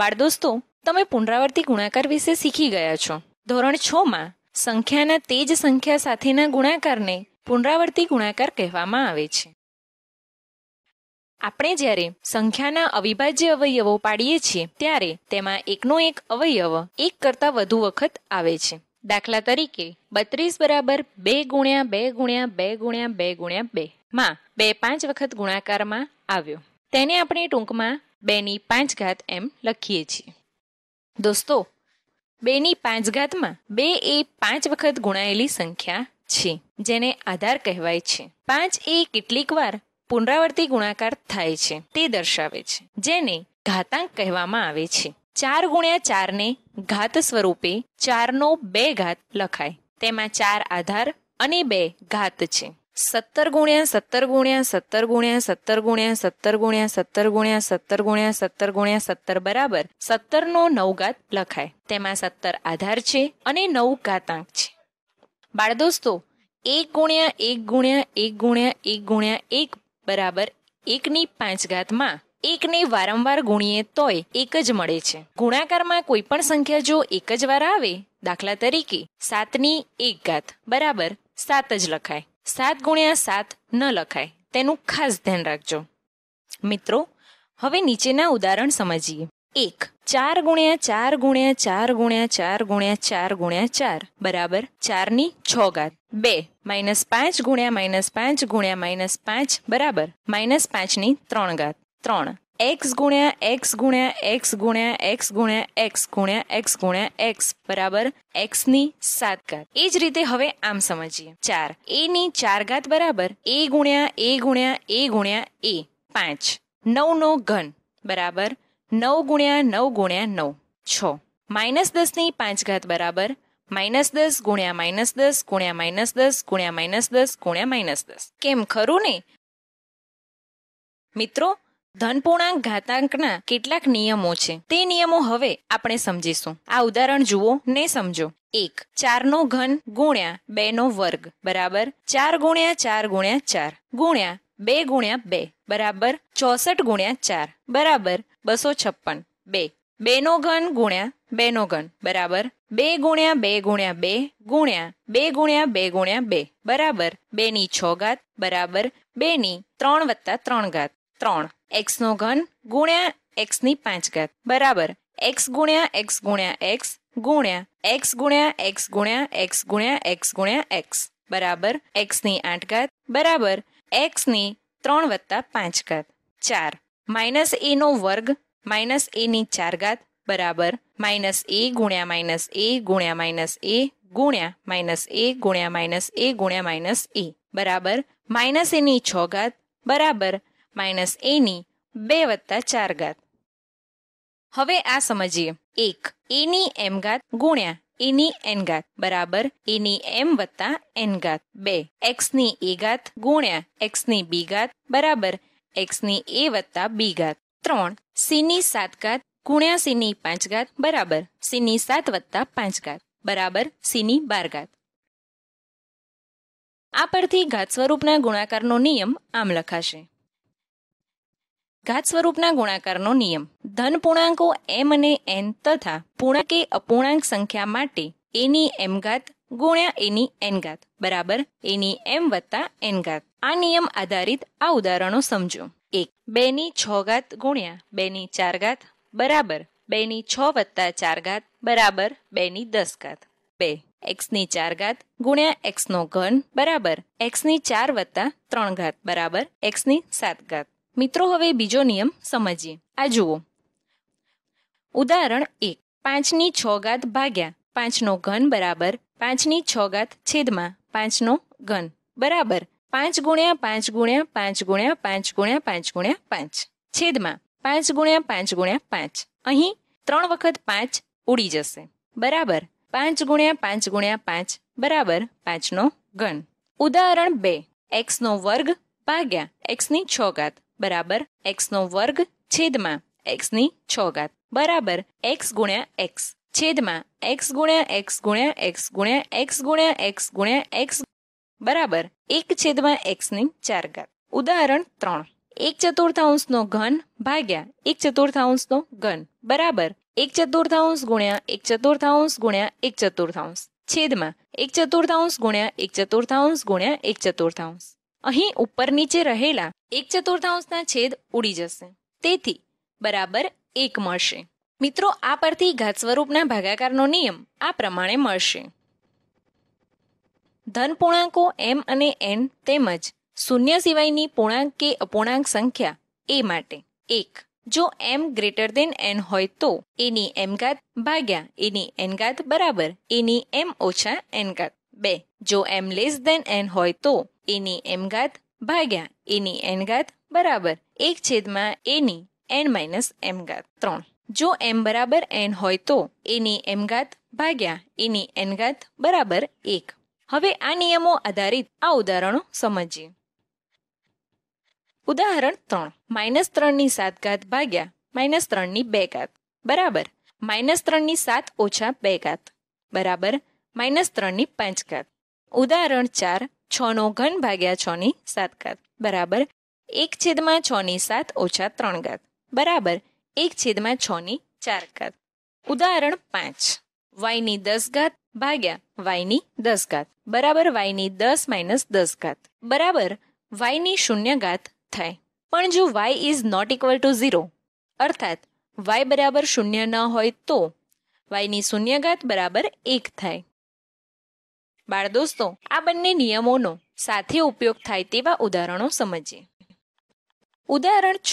બાળદોસ્તો તમે પુનરાવર્તી ગુણાકાર વિશે શીખી ગયા છો ધોરણ છ માં સંખ્યાના તે જ સંખ્યા સાથેના ગુણાકારને પુનરાવર્તી ગુણાકાર કહેવામાં આવે છે આપણે જ્યારે સંખ્યાના અવિભાજ્ય અવયવો પાડીએ છીએ ત્યારે તેમાં એકનો એક અવયવ એક કરતાં વધુ વખત આવે છે દાખલા તરીકે બત્રીસ બરાબર બે ગુણ્યા બે ગુણ્યા બે ગુણ્યા બે ગુણ્યા બે માં બે પાંચ વખત ગુણાકારમાં આવ્યો તેને આપણે ટૂંકમાં બેની પાંચ ઘાત એમ લખીએ છીએ દોસ્તો બેની પાંચ ઘાતમાં બે એ પાંચ વખત ગુણાયેલી સંખ્યા છે જેને આધાર કહેવાય છે પાંચ એ કેટલીક વાર પુનરાવર્તી ગુણાકાર થાય છે તે દર્શાવે છે જેને ઘાતાંક કહેવામાં આવે છે ચાર ગુણ્યા ચારને ઘાત સ્વરૂપે ચારનો બે ઘાત લખાય તેમાં ચાર આધાર અને બે ઘાત છે સત્તર ગુણ્યા સત્તર ગુણ્યા સત્તર ગુણ્યા સત્તર ગુણ્યા સત્તર ગુણ્યા સત્તર ગુણ્યા સત્તર ગુણ્યા સત્તર ગુણ્યા સત્તર બરાબર સત્તરનો નવઘાત લખાય તેમાં સત્તર આધાર છે અને નવ ઘાતાંક છે બાળ દોસ્તો એક ગુણ્યા એક ગુણ્યા એક ગુણ્યા એક ગુણ્યા એક બરાબર એકની પાંચ ઘાતમાં એકને વારંવાર ગુણીએ તોય એક જ મળે છે ગુણાકારમાં કોઈ પણ સંખ્યા જો એક જ વાર આવે દાખલા તરીકે સાતની એક ઘાત બરાબર સાત જ લખાય સાત ગુણ્યા સાત ન લખાય તેનું ખાસ ધ્યાન રાખજો મિત્રો હવે નીચેના ઉદાહરણ સમજીએ એક ચાર ગુણ્યા ચાર ગુણ્યા ચાર ગુણ્યા ચાર ગુણ્યા ચાર ગુણ્યા ચાર બરાબર ચારની છ ઘાત બે માઇનસ પાંચ ગુણ્યા માઇનસ પાંચ ગુણ્યા માઇનસ પાંચ બરાબર માઇનસ પાંચની ત્રણ ઘાત ત્રણ એક્સ ગુણ્યા એક્સ ગુણ્યા એક્સ ગુણ્યા એક્સ ગુણ્યા એક્સ ગુણ્યા એક્સ ગુણ્યા એક્સ બરાબર એક્સ ની સાત ઘાત એ જ રીતે હવે આમ સમજીએ ચાર એ ની ચાર ઘાત બરાબર એ ગુણ્યા એ ગુણ્યા એ ગુણ્યા એ પાંચ નવ નો ઘન બરાબર નવ ગુણ્યા નવ ગુણ્યા નવ છ માઇનસ દસ ની પાંચ ઘાત બરાબર માઇનસ દસ ગુણ્યા માઇનસ દસ ગુણ્યા માઇનસ દસ ગુણ્યા માઇનસ દસ ગુણ્યા માઇનસ દસ કેમ ખરું ને મિત્રો ધનપૂર્ણાંક ઘાતાંકના કેટલાક નિયમો છે તે નિયમો હવે આપણે સમજીશું આ ઉદાહરણ જુઓ ને સમજો એક ચારનો ઘન ગુણ્યા બે નો વર્ગ બરાબર ચાર ગુણ્યા ચાર ગુણ્યા ચાર ગુણ્યા બે ગુણ્યા બે બરાબર ચોસઠ ગુણ્યા ચાર બરાબર બસો છપ્પન બે બે નો ઘન ગુણ્યા બે નો ઘન બરાબર બે ગુણ્યા બે ગુણ્યા બે ગુણ્યા બે ગુણ્યા બે ગુણ્યા બે બરાબર બે ની છ ઘાત બરાબર બે ની ત્રણ વત્તા ત્રણ ઘાત ત્રણ એક્સનો ઘન ગુણ્યા એક્સની પાંચ ઘાત બરાબર એક્સ ગુણ્યા એક્સ ગુણ્યા એક્સ ગુણ્યા એક્સ ગુણ્યા એક્સ ગુણ્યા એક્સ ગુણ્યા એક્સ ગુણ્યા એક્સ બરાબર એક્સની આઠ ઘાત બરાબર એક્સની ત્રણ વત્તા પાંચ ઘાત ચાર માઇનસ એનો e વર્ગ માઇનસ એની e ચાર ઘાત બરાબર માઇનસ એ e ગુણ્યા માઇનસ એ ગુણ્યા માઇનસ એ ગુણ્યા માઇનસ એ ગુણ્યા માઇનસ એ ગુણ્યા માઇનસ એ બરાબર માઇનસ એની છ ઘાત બરાબર માઇનસ એની બે વત્તા ચાર ઘાત હવે આ સમજીએ એક એની એમ ઘાત ગુણ્યા એની એન ઘાત બરાબર એની એમ વત્તા એન ઘાત બે ની એ ઘાત ગુણ્યા એક્સ ની બી ઘાત બરાબર એક્સ ની એ વત્તા બી ઘાત ત્રણ સીની સાત ઘાત ગુણ્યા સીની પાંચ ઘાત બરાબર ની સાત વત્તા પાંચ ઘાત બરાબર સીની બાર ઘાત આ પરથી ઘાત સ્વરૂપના ગુણાકારનો નિયમ આમ લખાશે ઘાત સ્વરૂપના ગુણાકારનો નિયમ ધન પૂર્ણાંકો એમ અને એન તથા પૂર્ણાંક કે અપૂર્ણાંક સંખ્યા માટે એની એમ ઘાત ગુણ્યા એની એન ઘાત બરાબર એની એમ વત્તા એન ઘાત આ નિયમ આધારિત આ ઉદાહરણો સમજો એક બે ની છ ઘાત ગુણ્યા બે ની ચાર ઘાત બરાબર બે ની છ વત્તા ચાર ઘાત બરાબર બે ની દસ ઘાત બે એક્સની ચાર ઘાત ગુણ્યા એક્સનો ઘન બરાબર એક્સની ચાર વત્તા ત્રણ ઘાત બરાબર એક્સની સાત ઘાત મિત્રો હવે બીજો નિયમ સમજીએ આ જુઓ ઉદાહરણ એક પાંચની છ ઘાત ભાગ્યા પાંચનો ઘન બરાબર પાંચની છ ઘાત છેદમાં પાંચનો ઘન બરાબર પાંચ ગુણ્યા પાંચ ગુણ્યા પાંચ ગુણ્યા પાંચ ગુણ્યા પાંચ ગુણ્યા પાંચ છેદમાં પાંચ ગુણ્યા પાંચ ગુણ્યા પાંચ અહીં ત્રણ વખત પાંચ ઉડી જશે બરાબર પાંચ ગુણ્યા પાંચ ગુણ્યા પાંચ બરાબર પાંચનો ઘન ઉદાહરણ બે એક્સનો વર્ગ ભાગ્યા એક્સની છ ઘાત બરાબર એક્સનો વર્ગ છેદમાં એક્સની છ ઘાત બરાબર એક્સ ગુણ્યા એક્સ છેદમાં એક્સ ગુણ્યા એક્સ ગુણ્યા એક્સ ગુણ્યા એક્સ ગુણ્યા એક્સ ગુણ્યા એક્સ બરાબર એક છેદમાં એક્સની ચાર ઘાત ઉદાહરણ ત્રણ એક ચતુર્થાંશનો ઘન ભાગ્યા એક ચતુર્થાંશનો ઘન બરાબર એક ચતુર્થાંશ ગુણ્યા એક ચતુર્થાંશ ગુણ્યા એક ચતુર્થાંશ છેદમાં એક ચતુર્થાંશ ગુણ્યા એક ચતુર્થાંશ ગુણ્યા એક ચતુર્થાંશ અહીં ઉપર નીચે રહેલા એક ચતુર્થાંશના છેદ ઉડી જશે તેથી બરાબર એક મળશે મિત્રો આ પરથી ઘાત સ્વરૂપના ભાગાકારનો નિયમ આ પ્રમાણે મળશે ધન પૂર્ણાંકો એમ અને એન તેમજ શૂન્ય સિવાયની પૂર્ણાંક કે અપૂર્ણાંક સંખ્યા એ માટે એક જો એમ ગ્રેટર દેન એન હોય તો એની એમ ઘાત ભાગ્યા એની એન ઘાત બરાબર એની એમ ઓછા એન ઘાત બે જો એમ લેસ દેન એન હોય તો એની એમ ઘાત ભાગ્યા એની એન ઘાત બરાબર એક છેદમાં એની એન માઇનસ એમ ઘાત ત્રણ જો એમ બરાબર એન હોય તો એની એમ ઘાત ભાગ્યા એની એન ઘાત બરાબર એક હવે આ નિયમો આધારિત આ ઉદાહરણો સમજીએ ઉદાહરણ ત્રણ માઇનસ ત્રણની સાત ઘાત ભાગ્યા માઇનસ ત્રણની બે ઘાત બરાબર માઇનસ ત્રણની સાત ઓછા બે ઘાત બરાબર માઇનસ ત્રણની પાંચ ઘાત ઉદાહરણ ચાર છનો ઘન ભાગ્યા છની સાત ઘાત બરાબર એક છેદમાં છની સાત ઓછા ત્રણ ઘાત બરાબર એક છેદમાં છની ચાર ઘાત ઉદાહરણ પાંચ વાયની દસ ઘાત ભાગ્યા વાયની દસ ઘાત બરાબર વાયની દસ માઇનસ દસ ઘાત બરાબર વાયની શૂન્ય ઘાત થાય પણ જો y is not equal to zero અર્થાત વાય બરાબર શૂન્ય ન હોય તો વાયની શૂન્ય ઘાત બરાબર એક થાય બાળ દોસ્તો આ બંને નિયમોનો સાથે ઉપયોગ થાય તેવા ઉદાહરણો સમજીએ ઉદાહરણ છ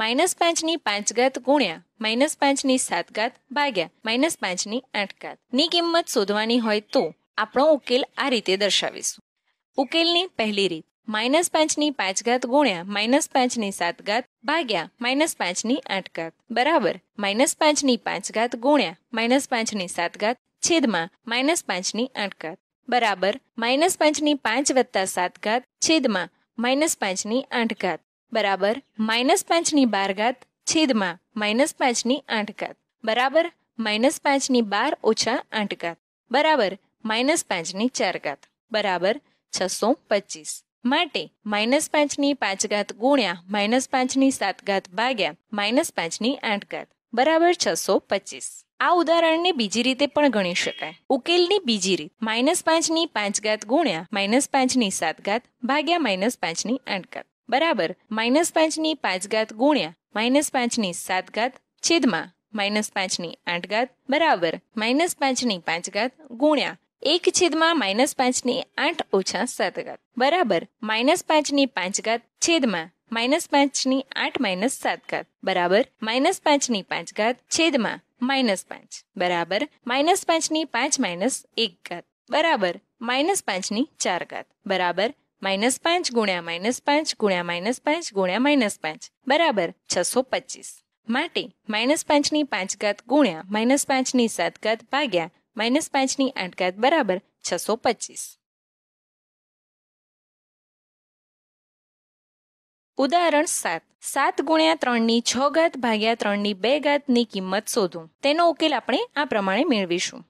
માઇનસ પાંચની પાંચ ઘાત ગુણ્યા માઇનસ પાંચની સાત ઘાત ભાગ્યા માઇનસ પાંચની આઠ ઘાત ની કિંમત શોધવાની હોય તો આપણો ઉકેલ આ રીતે દર્શાવીશું ઉકેલની પહેલી રીત માઇનસ પાંચની પાંચ ઘાત ગુણ્યા માઇનસ પાંચની સાત ઘાત ભાગ્યા માઇનસ પાંચની આઠ ઘાત બરાબર માઇનસ પાંચની પાંચ ઘાત ગુણ્યા માઇનસ પાંચની સાત ઘાત છેદમાં માઇનસ પાંચની આઠ ઘાત બરાબર માઇનસ પાંચની પાંચ વત્તા સાત ઘાત છેદમાં માઇનસ પાંચની આઠ ઘાત બરાબર માઇનસ પાંચની બાર ઘાત છેદમાં માઇનસ પાંચની આઠ ઘાત બરાબર માઇનસ પાંચની બાર ઓછા આઠ ઘાત બરાબર માઇનસ પાંચની ચાર ઘાત બરાબર છસો પચીસ માટે માઇનસ પાંચની પાંચ ઘાત ગુણ્યા માઇનસ પાંચની સાત ઘાત ભાગ્યા માઇનસ પાંચની આઠ ઘાત બરાબર છસો પચીસ આ ઉદાહરણને બીજી રીતે પણ ગણી શકાય ઉકેલની બીજી રીત માઇનસ પાંચની પાંચ ઘાત ગુણ્યા માઇનસ પાંચની સાત ઘાત ભાગ્યા માઇનસ પાંચની આઠ ઘાત બરાબર માઇનસ પાંચની પાંચ ઘાત ગુણ્યા માઇનસ પાંચની સાત ઘાત છેદમાં માઇનસ પાંચની આઠ ઘાત બરાબર માઇનસ પાંચની પાંચ ઘાત ગુણ્યા એક છેદમાં માઇનસ પાંચની આઠ ઓછા સાત ઘાત બરાબર માઇનસ પાંચની પાંચ ઘાત છેદમાં માઇનસ પાંચની આઠ માઇનસ સાત ઘાત બરાબર માઇનસ પાંચની પાંચ ઘાત છેદમાં માઇનસ પાંચ બરાબર માઇનસ પાંચની પાંચ માઇનસ એક ઘાત બરાબર માઇનસ પાંચની ચાર ઘાત બરાબર માઇનસ પાંચ ગુણ્યા માઇનસ પાંચ ગુણ્યા માઇનસ પાંચ ગુણ્યા માઇનસ પાંચ બરાબર છસો પચીસ માટે માઇનસ પાંચની પાંચ ઘાત ગુણ્યા માઇનસ પાંચની સાત ઘાત ભાગ્યા માઇનસ પાંચની આઠ ઘાત બરાબર છસો પચીસ ઉદાહરણ સાત સાત ગુણ્યા ત્રણની છ ઘાત ભાગ્યા ત્રણની બે ઘાતની કિંમત શોધો તેનો ઉકેલ આપણે આ પ્રમાણે મેળવીશું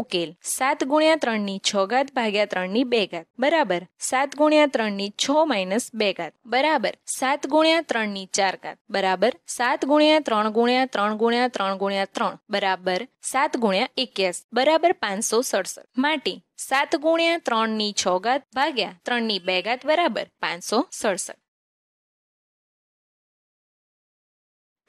ઉકેલ સાત ગુણ્યા ત્રણની છ ઘાત ભાગ્યા ત્રણની બે ઘાત બરાબર સાત ગુણ્યા ત્રણની છ માઇનસ બે ઘાત બરાબર સાત ગુણ્યા ત્રણની ચાર ઘાત બરાબર સાત ગુણ્યા ત્રણ ગુણ્યા ત્રણ ગુણ્યા ત્રણ ગુણ્યા ત્રણ બરાબર સાત ગુણ્યા એક્યાસ બરાબર પાંચસો સડસઠ માટે સાત ગુણ્યા ત્રણની છ ઘાત ભાગ્યા ત્રણની બે ઘાત બરાબર પાંચસો સડસઠ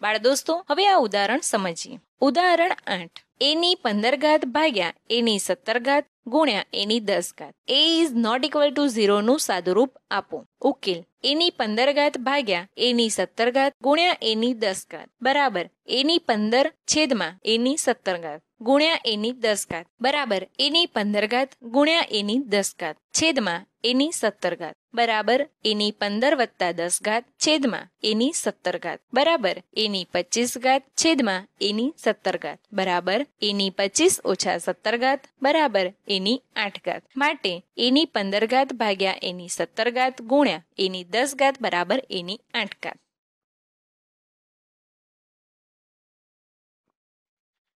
બાળ દોસ્તો હવે આ ઉદાહરણ સમજીએ ઉદાહરણ આઠ એની પંદર ઘાત ભાગ્યા એની સત્તર ઘાત ગુણ્યા એની દસ ઘાત a is not equal to zero નું સાદુરૂપ આપો ઉકેલ એની પંદર ઘાત ભાગ્યા એની સત્તર ઘાત ગુણ્યા એની દસ ઘાત બરાબર એની પંદર છેદમાં એની સત્તર ઘાત ગુણ્યા એની દસ ઘાત બરાબર એની પંદર ઘાત ગુણ્યા એની દસ ઘાત છેદમાં એની સત્તર ઘાત બરાબર એની પંદર વત્તા દસ ઘાત છેદમાં એની સત્તર ઘાત બરાબર એની પચીસ ઘાત છેદમાં એની સત્તર ઘાત બરાબર એની પચીસ ઓછા સત્તર ઘાત બરાબર એની આઠ ઘાત માટે એની પંદર ઘાત ભાગ્યા એની સત્તર ઘાત ગુણ્યા એની દસ ઘાત બરાબર એની આઠ ઘાત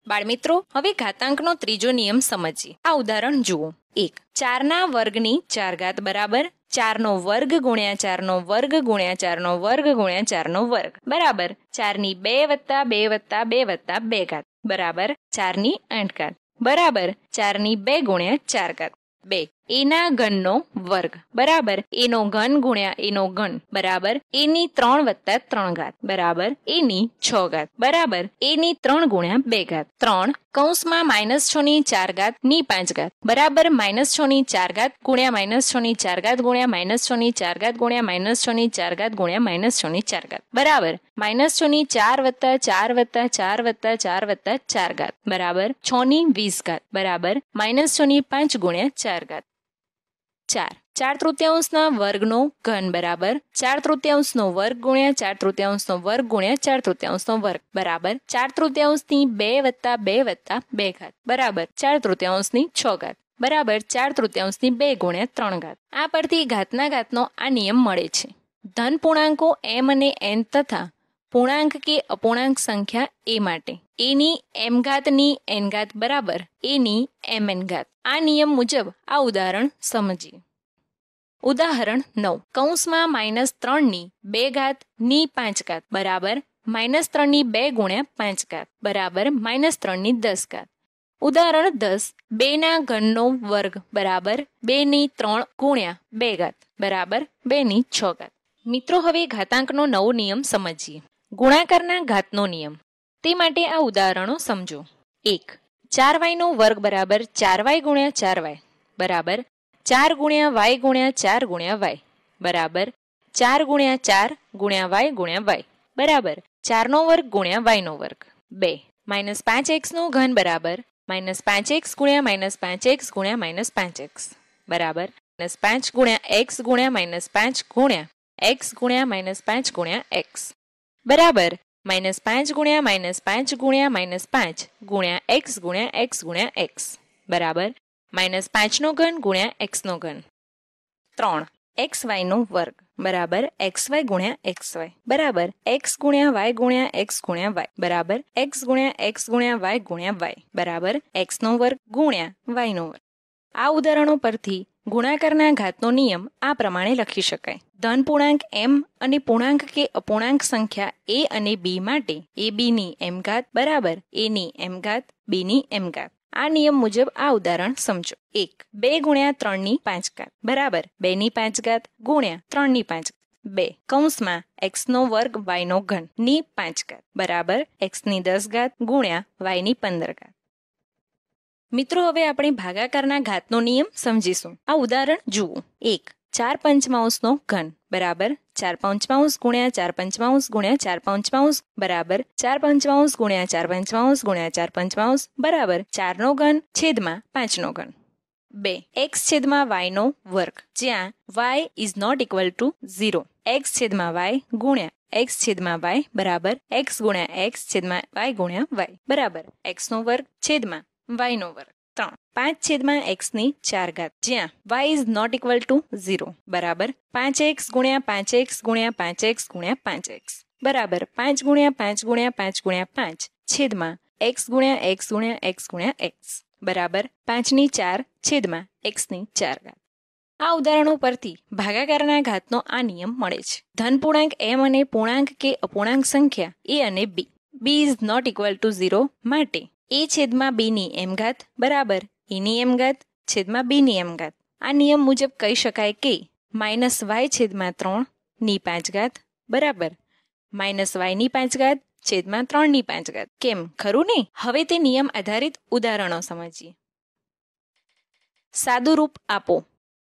બાળમિત્રો હવે ઘાતાંકનો ત્રીજો નિયમ સમજીએ આ ઉદાહરણ જુઓ એક ચારના વર્ગની ચાર ઘાત બરાબર ચારનો વર્ગ ગુણ્યા ચારનો વર્ગ ગુણ્યા ચારનો વર્ગ ગુણ્યા ચારનો વર્ગ બરાબર ચારની બે વત્તા બે વત્તા બે વત્તા બે ઘાત બરાબર ચારની આઠ ઘાત બરાબર ચારની બે ગુણ્યા ચાર ઘાત બે એના ઘનનો વર્ગ બરાબર એનો ઘન ગુણ્યા એનો ઘન બરાબર એની ત્રણ વત્તા ત્રણ ઘાત બરાબર એની છ ઘાત બરાબર એની ત્રણ ગુણ્યા બે ઘાત ત્રણ કૌંસમાં માઇનસ છ ની ચાર ઘાત ની પાંચ ઘાત બરાબર માઇનસ છ ની ચાર ઘાત ગુણ્યા માઇનસ છ ની ચાર ઘાત ગુણ્યા માઇનસ છ ની ચાર ઘાત ગુણ્યા માઇનસ છ ની ચાર ઘાત ગુણ્યા માઇનસ છ ની ચાર ઘાત બરાબર માઇનસ છ ની ચાર વત્તા ચાર વત્તા ચાર વત્તા ચાર વત્તા ચાર ઘાત બરાબર છ ની વીસ ઘાત બરાબર માઇનસ છ ની પાંચ ગુણ્યા ચાર ઘાત ચાર ચાર તૃતીયાંશના વર્ગનો ઘન બરાબર ચાર તૃતીયાંશનો વર્ગ ગુણ્યા ચાર તૃતીયાંશનો વર્ગ ગુણ્યા ચાર તૃતીયાંશનો વર્ગ બરાબર ચાર તૃતીયાંશની બે વત્તા બે વત્તા બે ઘાત બરાબર ચાર તૃતીયાંશની છ ઘાત બરાબર ચાર તૃતીયાંશની બે ગુણ્યા ત્રણ ઘાત આ પરથી ઘાતના ઘાતનો આ નિયમ મળે છે ધન પૂર્ણાંકો એમ અને એન તથા પૂર્ણાંક કે અપૂર્ણાંક સંખ્યા એ માટે એની એમ ઘાતની એન ઘાત બરાબર એની એમ એન ઘાત આ નિયમ મુજબ આ ઉદાહરણ સમજીએ ઉદાહરણ નવ કૌંસમાં માઇનસ ત્રણની બે ઘાત ની પાંચ ઘાત બરાબર માઇનસ ત્રણની બે ગુણ્યા પાંચ ઘાત બરાબર માઇનસ ત્રણની દસ ઘાત ઉદાહરણ દસ બે ના ઘનનો વર્ગ બરાબર બે ની ત્રણ ગુણ્યા બે ઘાત બરાબર બે ની છ ઘાત મિત્રો હવે ઘાતાંકનો નવો નિયમ સમજીએ ગુણાકારના ઘાતનો નિયમ તે માટે આ ઉદાહરણો સમજો એક ચાર વાયનો વર્ગ બરાબર ચાર વાય ગુણ્યા ચાર વાય બરાબર ચાર ગુણ્યા વાય ગુણ્યા ચાર ગુણ્યા વાય બરાબર ચાર ગુણ્યા ચાર ગુણ્યા વાય ગુણ્યા વાય બરાબર ચારનો વર્ગ ગુણ્યા વાયનો વર્ગ બે માઇનસ પાંચ એક્સનું ઘન બરાબર માઇનસ પાંચ એક્સ ગુણ્યા માઇનસ પાંચ એક્સ ગુણ્યા માઇનસ પાંચ એક્સ બરાબર માઇનસ પાંચ ગુણ્યા એક્સ ગુણ્યા માઇનસ પાંચ ગુણ્યા એક્સ ગુણ્યા માઇનસ પાંચ ગુણ્યા એક્સ બરાબર માઇનસ પાંચ ગુણ્યા માઇનસ પાંચ ગુણ્યા માઇનસ પાંચ ગુણ્યા એક્સ ગુણ્યા એક્સ ગુણ્યા એક્સ બરાબર માઇનસ પાંચનો ઘન ગુણ્યા એક્સનો ઘન ત્રણ એક્સ વાયનો વર્ગ બરાબર એક્સ વાય ગુણ્યા એક્સ વાય બરાબર એક્સ ગુણ્યા વાય ગુણ્યા એક્સ ગુણ્યા વાય બરાબર એક્સ ગુણ્યા એક્સ ગુણ્યા વાય ગુણ્યા વાય બરાબર એક્સનો વર્ગ ગુણ્યા વાયનો વર્ગ આ ઉદાહરણો પરથી ગુણાકારના ઘાતનો નિયમ આ પ્રમાણે લખી શકાય ધન પૂર્ણાંક એમ અને પૂર્ણાંક કે અપૂર્ણાંક સંખ્યા એ અને બી માટે એ બીની એમ ઘાત બરાબર એની એમ ઘાત બીની એમ ઘાત આ નિયમ મુજબ આ ઉદાહરણ સમજો એક બે ગુણ્યા ત્રણની પાંચ ઘાત બરાબર બે ની પાંચ ઘાત ગુણ્યા ત્રણની પાંચ બે કૌંસમાં એક્સ નો વર્ગ વાય નો ઘન ની પાંચ ઘાત બરાબર એક્સ ની દસ ઘાત ગુણ્યા વાય ની પંદર ઘાત મિત્રો હવે આપણે ભાગાકારના ઘાતનો નિયમ સમજીશું આ ઉદાહરણ જુઓ એક ચાર પંચમાંશનો ઘન બરાબર ચાર પંચમાંશ ગુણ્યા ચાર પંચમાંશ ગુણ્યા ચાર પંચમાંશ બરાબર ચાર પંચમાંશ ગુણ્યા ચાર પંચમાંશ ગુણ્યા ચાર પંચમાંશ બરાબર ચારનો ઘન છેદમાં પાંચનો ઘન બે એક્સ છેદમાં વાયનો વર્ગ જ્યાં y is not equal to zero x છેદમાં વાય ગુણ્યા એક્સ છેદમાં વાય બરાબર એક્સ ગુણ્યા એક્સ છેદમાં વાય ગુણ્યા વાય બરાબર એક્સનો વર્ગ છેદમાં વાયનો વર્ગ ત્રણ પાંચ છેદમાં એક્સની ચાર ઘાત જ્યાં y is not equal to zero બરાબર પાંચ એક્સ ગુણ્યા પાંચ એક્સ ગુણ્યા પાંચ એક્સ ગુણ્યા પાંચ એક્સ બરાબર પાંચ ગુણ્યા પાંચ ગુણ્યા પાંચ ગુણ્યા પાંચ છેદમાં એક્સ ગુણ્યા એક્સ ગુણ્યા એક્સ ગુણ્યા એક્સ બરાબર પાંચની ચાર છેદમાં એક્સની ચાર ઘાત આ ઉદાહરણો પરથી ભાગાકારના ઘાતનો આ નિયમ મળે છે ધન પૂર્ણાંક એમ અને પૂર્ણાંક કે અપૂર્ણાંક સંખ્યા એ અને b b is not equal to zero માટે એ છેદમાં બીની એમ બરાબર એની એમ છેદમાં બીની એમ આ નિયમ મુજબ કહી શકાય કે માઇનસ વાય છેદમાં ત્રણ ની પાંચ ઘાત બરાબર માઇનસ વાયની પાંચ ઘાત છેદમાં ત્રણની પાંચ ઘાત કેમ ખરું ને હવે તે નિયમ આધારિત ઉદાહરણો સમજીએ સાદું રૂપ આપો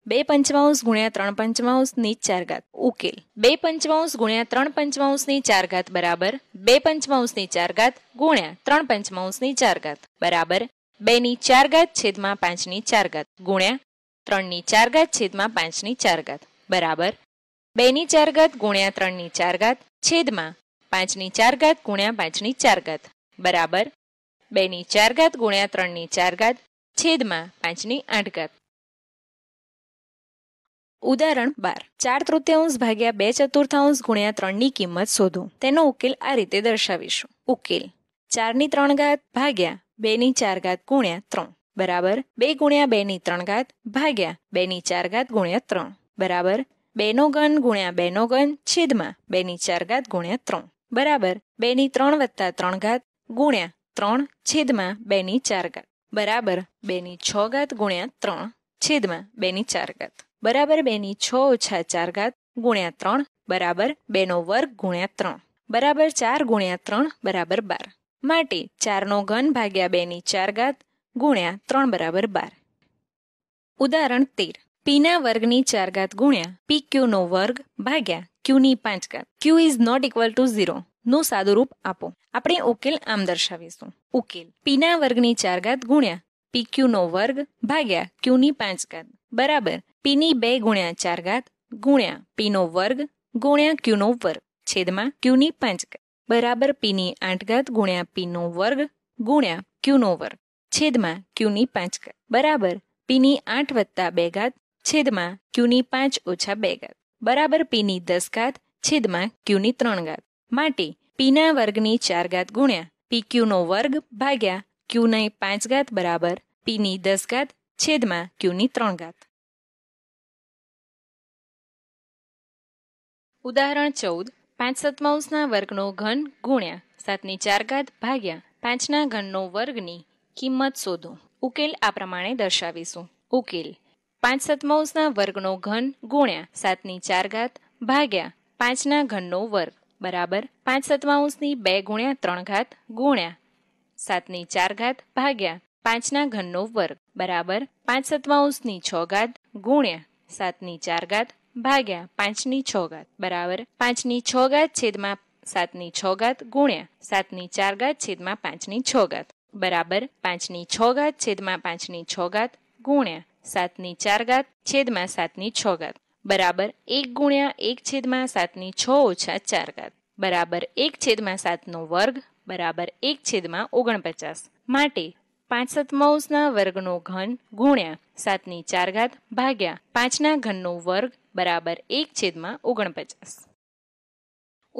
બે પંચમાંશ ગુણ્યા ત્રણ પંચમાંશની ચાર ઘાત ઉકેલ બે પંચમાંશ ગુણ્યા ત્રણ પંચમાંશની ચાર ઘાત બરાબર બે પંચમાંશની ચાર ઘાત ગુણ્યા ત્રણ પંચમાંશની ચાર ઘાત બરાબર બે ની ચાર ઘાત છેદમાં પાંચની ચાર ઘાત ગુણ્યા ત્રણની ચાર ઘાત છેદમાં પાંચની ચાર ઘાત બરાબર બે ની ચાર ઘાત ગુણ્યા ત્રણની ચાર ઘાત છેદમાં પાંચની ચાર ઘાત ગુણ્યા પાંચની ચાર ઘાત બરાબર બે ની ચાર ઘાત ગુણ્યા ત્રણની ચાર ઘાત છેદમાં પાંચની આઠ ઘાત ઉદાહરણ બાર ચાર તૃતીયાંશ ભાગ્યા બે ચતુર્થાંશ ગુણ્યા ત્રણની કિંમત શોધો તેનો ઉકેલ આ રીતે દર્શાવીશું ઉકેલ ચારની ત્રણ ઘાત ભાગ્યા બેની ચાર ઘાત ગુણ્યા ત્રણ બરાબર બે ગુણ્યા બેની ત્રણ ઘાત ભાગ્યા બેની ચાર ઘાત ગુણ્યા ત્રણ બરાબર બેનો ઘન ગુણ્યા બેનો ઘન છેદમાં બેની ચાર ઘાત ગુણ્યા ત્રણ બરાબર બેની ત્રણ વત્તા ત્રણ ઘાત ગુણ્યા ત્રણ છેદમાં બેની ચાર ઘાત બરાબર બેની છ ઘાત ગુણ્યા ત્રણ છેદમાં બેની ચાર ઘાત બરાબર બેની છ ઓછા ચાર ઘાત ગુણ્યા ત્રણ બરાબર બેનો વર્ગ ગુણ્યા ત્રણ બરાબર ચાર ગુણ્યા ત્રણ બરાબર બાર માટે ચારનો ઘન ભાગ્યા બેની ચાર ઘાત ગુણ્યા ત્રણ બરાબર બાર ઉદાહરણ તેર પીના વર્ગની ચાર ઘાત ગુણ્યા પી ક્યુનો વર્ગ ભાગ્યા ક્યુની પાંચ ઘાત q is not equal to zero નું રૂપ આપો આપણે ઉકેલ આમ દર્શાવીશું ઉકેલ પીના વર્ગની ચાર ઘાત ગુણ્યા પી ક્યુનો વર્ગ ભાગ્યા ક્યુની પાંચ ઘાત બરાબર પીની બે ગુણ્યા ચાર ઘાત ગુણ્યા પીનો વર્ગ ગુણ્યા ક્યુનો વર્ગ છેદમાં ક્યુની પાંચ ઘાત બરાબર પીની આઠ ઘાત ગુણ્યા પીનો વર્ગ ગુણ્યા ક્યુનો વર્ગ છેદમાં ક્યુની પાંચ ઘાત બરાબર પીની આઠ વત્તા બે ઘાત છેદમાં ક્યુની પાંચ ઓછા બે ઘાત બરાબર પીની દસ ઘાત છેદમાં ક્યુની ત્રણ ઘાત માટે પીના વર્ગની ચાર ઘાત ગુણ્યા પી ક્યુનો વર્ગ ભાગ્યા ક્યુ ક્યુની પાંચ ઘાત બરાબર પીની દસ ઘાત છેદમાં ક્યુની ત્રણ ઘાત ઉદાહરણ ચૌદ પાંચ સતમાંશના વર્ગનો ઘન ગુણ્યા સાતની ચાર ઘાત ભાગ્યા પાંચના ઘનનો વર્ગની કિંમત શોધો ઉકેલ આ પ્રમાણે દર્શાવીશું ઉકેલ પાંચ સતમાંશના વર્ગનો ઘન ગુણ્યા સાતની ચાર ઘાત ભાગ્યા પાંચના ઘનનો વર્ગ બરાબર પાંચ સતમાંશની બે ગુણ્યા ત્રણ ઘાત ગુણ્યા સાતની ચાર ઘાત ભાગ્યા પાંચના ઘનનો વર્ગ બરાબર પાંચ સત્વાઉંશની છ ઘાત ગુણ્યા સાતની ચાર ઘાત ભાગ્યા પાંચની છ ઘાત બરાબર પાંચની છ ઘાત છેદમાં સાતની છ ઘાત ગુણ્યા સાતની ચાર ઘાત છેદમાં પાંચની છ ઘાત બરાબર પાંચની છ ઘાત છેદમાં પાંચની છ ઘાત ગુણ્યા સાતની ચાર ઘાત છેદમાં સાતની છ ઘાત બરાબર એક ગુણ્યા એક છેદમાં સાતની છ ઓછા ચાર ઘાત બરાબર એક છેદમાં સાતનો વર્ગ બરાબર એક છેદમાં ઓગણપચાસ માટે પાંચસતમૌસના વર્ગનો ઘન ગુણ્યા સાતની ચાર ઘાત ભાગ્યા પાંચના ઘનનો વર્ગ બરાબર એક છેદમાં ઓગણપચાસ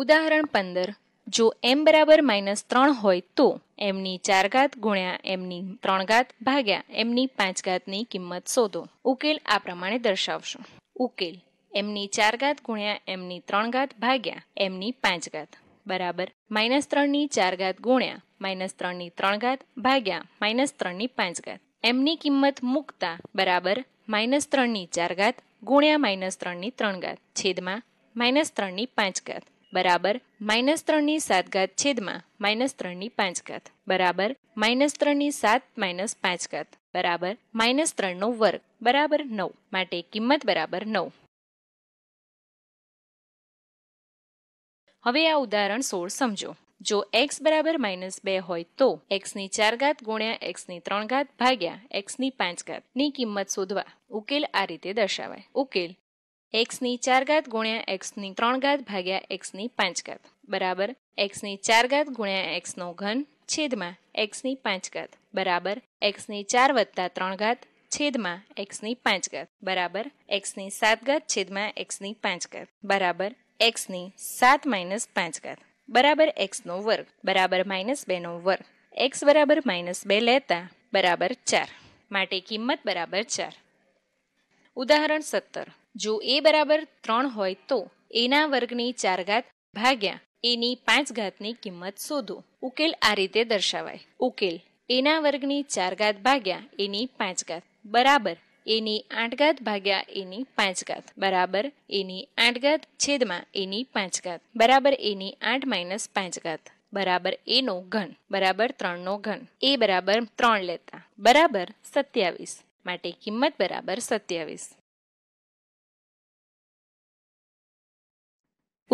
ઉદાહરણ પંદર જો એમ બરાબર માઇનસ ત્રણ હોય તો એમની ચાર ઘાત ગુણ્યા એમની ત્રણ ઘાત ભાગ્યા એમની પાંચ ઘાતની કિંમત શોધો ઉકેલ આ પ્રમાણે દર્શાવશો ઉકેલ એમની ચાર ઘાત ગુણ્યા એમની ત્રણ ઘાત ભાગ્યા એમની પાંચ ઘાત બરાબર માઇનસ ત્રણની ચાર ઘાત ગુણ્યા માઇનસ ત્રણની ત્રણ ઘાત ભાગ્યા માઇનસ ત્રણની પાંચ ઘાત એમની કિંમત મૂકતા બરાબર માઇનસ ત્રણની ચાર ઘાત ગુણ્યા માઇનસ ત્રણની ત્રણ ઘાત છેદમાં માઇનસ ત્રણની પાંચ ઘાત બરાબર માઇનસ ત્રણની સાત ઘાત છેદમાં માઇનસ ત્રણની પાંચ ઘાત બરાબર માઇનસ ત્રણની સાત માઇનસ પાંચ ઘાત બરાબર માઇનસ ત્રણનો વર્ગ બરાબર નવ માટે કિંમત બરાબર નવ હવે આ ઉદાહરણ સોળ સમજો જો એક્સ બરાબર માઇનસ બે હોય તો એક્સની ચાર ઘાત ગુણ્યા એક્સની ત્રણ ઘાત ભાગ્યા એક્સની પાંચ ઘાતની કિંમત શોધવા ઉકેલ આ રીતે દર્શાવાય ઉકેલ એક્સની ચાર ઘાત ગુણ્યા એક્સની ત્રણ ઘાત ભાગ્યા ની પાંચ ઘાત બરાબર એક્સની ચાર ઘાત ગુણ્યા નો ઘન છેદમાં એક્સની પાંચ ઘાત બરાબર એક્સની ચાર વત્તા ત્રણ ઘાત છેદમાં એક્સની પાંચ ઘાત બરાબર એક્સની સાત ઘાત છેદમાં એક્સની પાંચ ઘાત બરાબર એક્સની સાત માઇનસ પાંચ ઘાત બરાબર એક્સનો વર્ગ બરાબર માઇનસ બેનો વર્ગ એક્સ બરાબર માઇનસ બે લેતા બરાબર ચાર માટે કિંમત બરાબર ચાર ઉદાહરણ સત્તર જો એ બરાબર ત્રણ હોય તો એના વર્ગની ચાર ઘાત ભાગ્યા એની પાંચ ઘાતની કિંમત શોધો ઉકેલ આ રીતે દર્શાવાય ઉકેલ એના વર્ગની ચાર ઘાત ભાગ્યા એની પાંચ ઘાત બરાબર એની આઠઘાત ભાગ્યા એની પાંચઘાત બરાબર એની આઠઘાત છેદમાં એની પાંચઘાત બરાબર એની આઠ માઇનસ પાંચ ઘાત બરાબર એનો ઘન બરાબર ત્રણનો ઘન એ બરાબર ત્રણ લેતા બરાબર સત્યાવીસ માટે કિંમત બરાબર સત્યાવીસ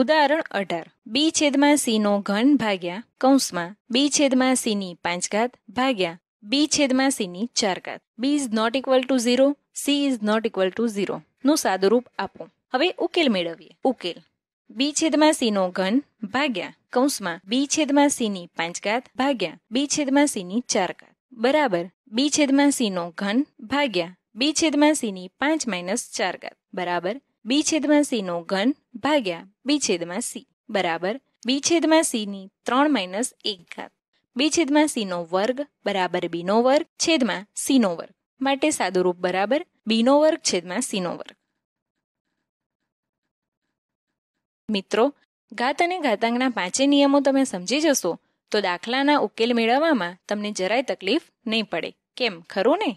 ઉદાહરણ અઢાર બી છેદમાં સી નો ઘન ભાગ્યા કૌંસમાં બી છેદમાં સી ની પાંચ ભાગ્યા બી છેદમાં સીની ચાર ઘાત b is not equal to zero c is not equal to zero નું સાદુરૂપ આપો હવે ઉકેલ મેળવીએ ઉકેલ બી છેદમાં સીનો ઘન ભાગ્યા કૌંસમાં બી છેદમાં સીની પાંચ ઘાત ભાગ્યા બી છેદમાં સીની ચાર ઘાત બરાબર બી છેદમાં સીનો ઘન ભાગ્યા બી છેદમાં સીની પાંચ માઇનસ ચાર ઘાત બરાબર બી છેદમાં સીનો ઘન ભાગ્યા બી છેદમાં સી બરાબર બી છેદમાં સીની ત્રણ માઇનસ એક ઘાત બે છેદમાં સીનો વર્ગ બરાબર બીનો વર્ગ છેદમાં સીનો વર્ગ માટે સાદુરૂપ બરાબર બીનો વર્ગ છેદમાં સીનો વર્ગ મિત્રો ઘાત અને ઘાતાંકના પાંચે નિયમો તમે સમજી જશો તો દાખલાના ઉકેલ મેળવવામાં તમને જરાય તકલીફ નહીં પડે કેમ ખરું ને